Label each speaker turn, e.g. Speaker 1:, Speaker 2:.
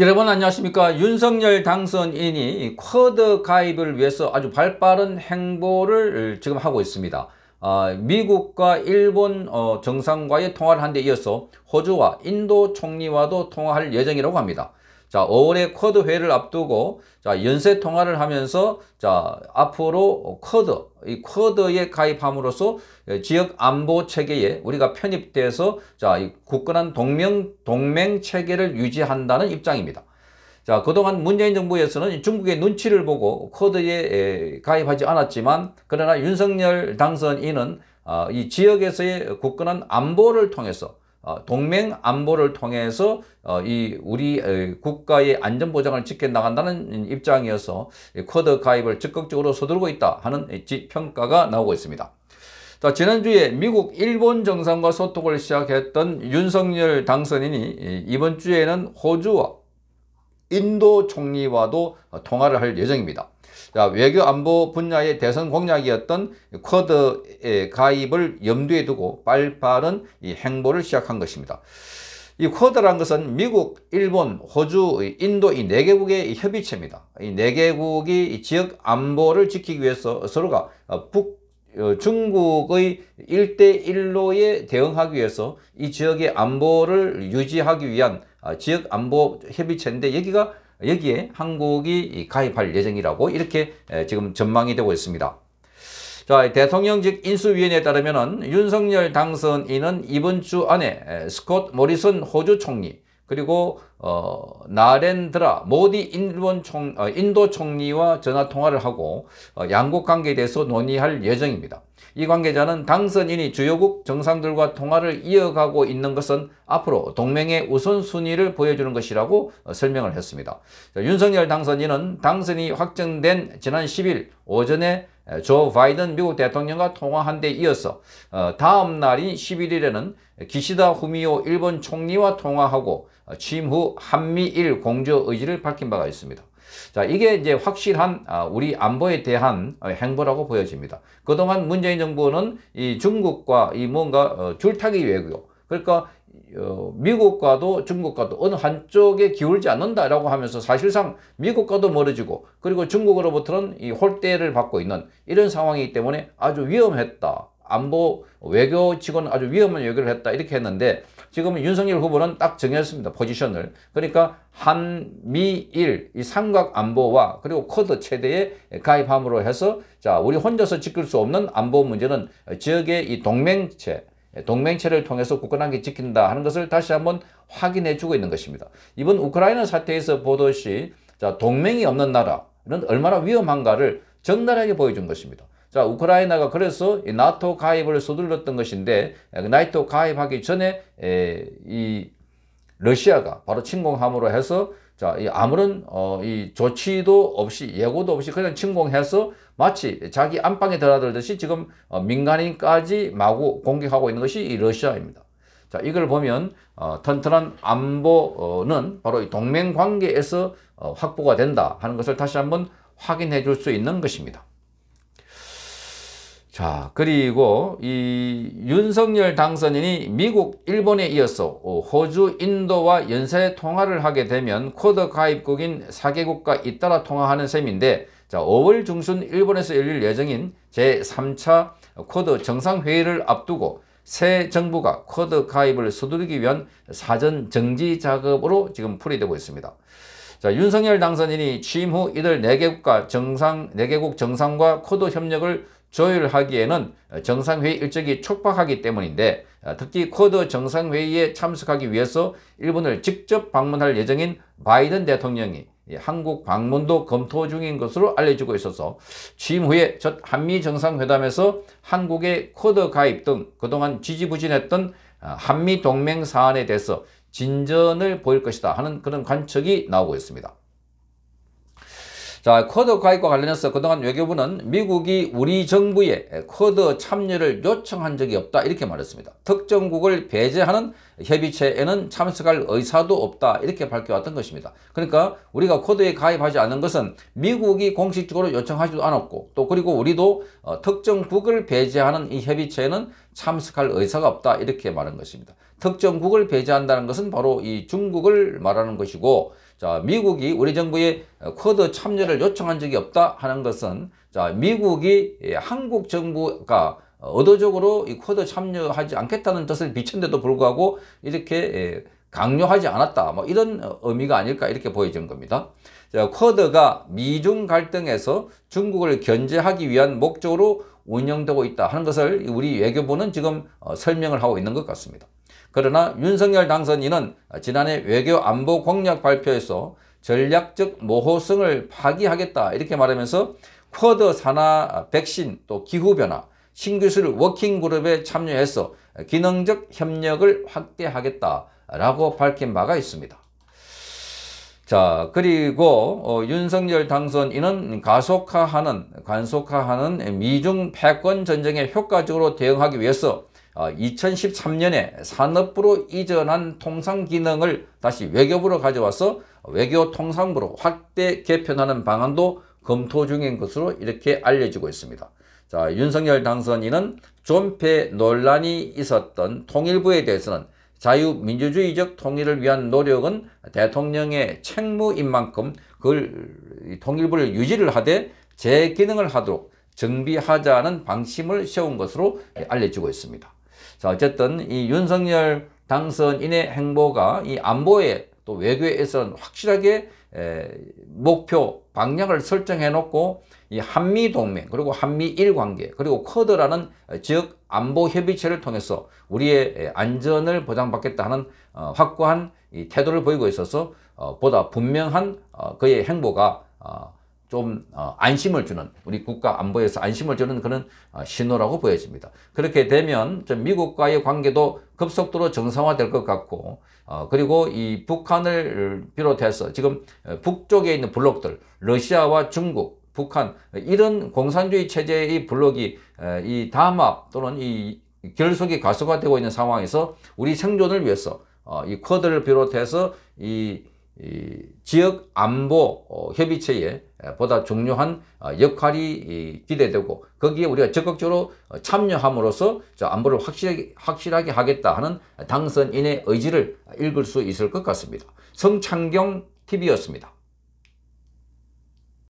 Speaker 1: 여러분 안녕하십니까 윤석열 당선인이 쿼드 가입을 위해서 아주 발빠른 행보를 지금 하고 있습니다 어, 미국과 일본 어, 정상과의 통화를 한 데 이어서 호주와 인도 총리와도 통화할 예정이라고 합니다 자, 5월에 쿼드 회를 의 앞두고 자, 연쇄 통화를 하면서 자, 앞으로 쿼드 이 쿼드에 가입함으로써 지역 안보 체계에 우리가 편입돼서 자, 이 굳건한 동맹 동맹 체계를 유지한다는 입장입니다. 자, 그동안 문재인 정부에서는 중국의 눈치를 보고 쿼드에 가입하지 않았지만 그러나 윤석열 당선인은 아, 이 지역에서의 굳건한 안보를 통해서 어, 동맹 안보를 통해서 어, 이 우리 국가의 안전 보장을 지켜 나간다는 입장이어서 쿼드 가입을 적극적으로 서두르고 있다 하는 평가가 나오고 있습니다. 자, 지난주에 미국 일본 정상과 소통을 시작했던 윤석열 당선인이 이번 주에는 호주와 인도 총리와도 통화를 할 예정입니다. 자, 외교 안보 분야의 대선 공약이었던 쿼드의 가입을 염두에 두고 빨빠른 이 행보를 시작한 것입니다. 이 쿼드란 것은 미국, 일본, 호주, 인도 이 네 개국의 협의체입니다. 이 네 개국이 지역 안보를 지키기 위해서 서로가 어, 북 어, 중국의 일대일로에 대응하기 위해서 이 지역의 안보를 유지하기 위한 아, 지역 안보 협의체인데 여기가 여기에 한국이 가입할 예정이라고 이렇게 지금 전망이 되고 있습니다. 자, 대통령직 인수위원회에 따르면 윤석열 당선인은 이번 주 안에 스콧 모리슨 호주 총리 그리고 어, 나렌드라 모디 일본 총, 어, 인도 총리와 전화 통화를 하고 어, 양국 관계에 대해서 논의할 예정입니다. 이 관계자는 당선인이 주요국 정상들과 통화를 이어가고 있는 것은 앞으로 동맹의 우선순위를 보여주는 것이라고 설명을 했습니다. 윤석열 당선인은 당선이 확정된 지난 10일 오전에 조 바이든 미국 대통령과 통화한 데 이어서 어, 다음 날인 11일에는 기시다 후미오 일본 총리와 통화하고 어, 취임 후 한미일 공조 의지를 밝힌 바가 있습니다. 자, 이게 이제 확실한 아, 우리 안보에 대한 어, 행보라고 보여집니다. 그동안 문재인 정부는 이 중국과 이 뭔가 어, 줄타기 외교, 그러니까 어, 미국과도 중국과도 어느 한쪽에 기울지 않는다라고 하면서 사실상 미국과도 멀어지고 그리고 중국으로부터는 이 홀대를 받고 있는 이런 상황이기 때문에 아주 위험했다. 안보 외교 직원 는 아주 위험한 외교를 했다 이렇게 했는데 지금 윤석열 후보는 딱 정했습니다. 포지션을. 그러니까 한미일 이 삼각 안보와 그리고 코드 체대에 가입함으로 해서 자 우리 혼자서 지킬 수 없는 안보 문제는 지역의 이 동맹체 동맹체를 통해서 굳건하게 지킨다 하는 것을 다시 한번 확인해 주고 있는 것입니다. 이번 우크라이나 사태에서 보듯이 자 동맹이 없는 나라는 얼마나 위험한가를 적나라하게 보여준 것입니다. 자, 우크라이나가 그래서 나토 가입을 서둘렀던 것인데 나토 가입하기 전에 에, 이 러시아가 바로 침공함으로 해서 자, 이 아무런 어, 이 조치도 없이 예고도 없이 그냥 침공해서 마치 자기 안방에 들어들듯이 지금 어, 민간인까지 마구 공격하고 있는 것이 이 러시아입니다. 자, 이걸 보면 어, 튼튼한 안보는 바로 이 동맹 관계에서 어, 확보가 된다 하는 것을 다시 한번 확인해 줄 수 있는 것입니다. 자 그리고 이 윤석열 당선인이 미국 일본에 이어서 어, 호주 인도와 연쇄 통화를 하게 되면 코드 가입국인 4개국과 잇따라 통화하는 셈인데 자 5월 중순 일본에서 열릴 예정인 제3차 코드 정상회의를 앞두고 새 정부가 코드 가입을 서두르기 위한 사전 정지 작업으로 지금 풀이되고 있습니다. 자, 윤석열 당선인이 취임 후 이들 4개국과 정상, 4개국 정상과 코드 협력을 조율하기에는 정상회의 일정이 촉박하기 때문인데 특히 쿼드 정상회의에 참석하기 위해서 일본을 직접 방문할 예정인 바이든 대통령이 한국 방문도 검토 중인 것으로 알려지고 있어서 취임 후에 첫 한미 정상회담에서 한국의 쿼드 가입 등 그동안 지지부진했던 한미 동맹 사안에 대해서 진전을 보일 것이다 하는 그런 관측이 나오고 있습니다. 자, 쿼드 가입과 관련해서 그동안 외교부는 미국이 우리 정부에 쿼드 참여를 요청한 적이 없다 이렇게 말했습니다. 특정국을 배제하는 협의체에는 참석할 의사도 없다 이렇게 밝혀왔던 것입니다. 그러니까 우리가 쿼드에 가입하지 않은 것은 미국이 공식적으로 요청하지도 않았고 또 그리고 우리도 어, 특정국을 배제하는 이 협의체에는 참석할 의사가 없다 이렇게 말한 것입니다. 특정국을 배제한다는 것은 바로 이 중국을 말하는 것이고 자, 미국이 우리 정부에 쿼드 참여를 요청한 적이 없다 하는 것은 자, 미국이 예, 한국 정부가 의도적으로 이 쿼드 참여하지 않겠다는 뜻을 비친데도 불구하고 이렇게 예, 강요하지 않았다. 뭐 이런 의미가 아닐까 이렇게 보여진 겁니다. 자, 쿼드가 미중 갈등에서 중국을 견제하기 위한 목적으로 운영되고 있다 하는 것을 우리 외교부는 지금 어, 설명을 하고 있는 것 같습니다. 그러나 윤석열 당선인은 지난해 외교 안보 공약 발표에서 전략적 모호성을 파기하겠다 이렇게 말하면서 쿼드 산하 백신 또 기후변화 신기술 워킹그룹에 참여해서 기능적 협력을 확대하겠다라고 밝힌 바가 있습니다. 자 그리고 어, 윤석열 당선인은 가속화하는 간속화하는 미중 패권 전쟁에 효과적으로 대응하기 위해서 2013년에 어, 산업부로 이전한 통상기능을 다시 외교부로 가져와서 외교통상부로 확대 개편하는 방안도 검토 중인 것으로 이렇게 알려지고 있습니다. 자, 윤석열 당선인은 존폐 논란이 있었던 통일부에 대해서는 자유민주주의적 통일을 위한 노력은 대통령의 책무인 만큼 그 통일부를 유지를 하되 재기능을 하도록 정비하자는 방침을 세운 것으로 알려지고 있습니다. 자, 어쨌든 이 윤석열 당선인의 행보가 이 안보에 또 외교에선 확실하게 에, 목표 방향을 설정해 놓고 이 한미 동맹 그리고 한미일 관계 그리고 쿼드라는 지역 안보 협의체를 통해서 우리의 안전을 보장받겠다 하는 어, 확고한 이 태도를 보이고 있어서 어, 보다 분명한 어, 그의 행보가 어, 좀 어, 안심을 주는 우리 국가 안보에서 안심을 주는 그런 어, 신호라고 보여집니다. 그렇게 되면 미국과의 관계도 급속도로 정상화될 것 같고 어, 그리고 이 북한을 비롯해서 지금 북쪽에 있는 블록들 러시아와 중국 북한 이런 공산주의 체제의 블록이 이 담합 또는 이 결속이 가속화되고 있는 상황에서 우리 생존을 위해서 이 쿼드를 비롯해서 이이 지역 안보 어, 협의체에 보다 중요한 어, 역할이 기대되고 거기에 우리가 적극적으로 어, 참여함으로써 안보를 확실하게, 확실하게 하겠다 하는 당선인의 의지를 읽을 수 있을 것 같습니다. 성창경 TV였습니다.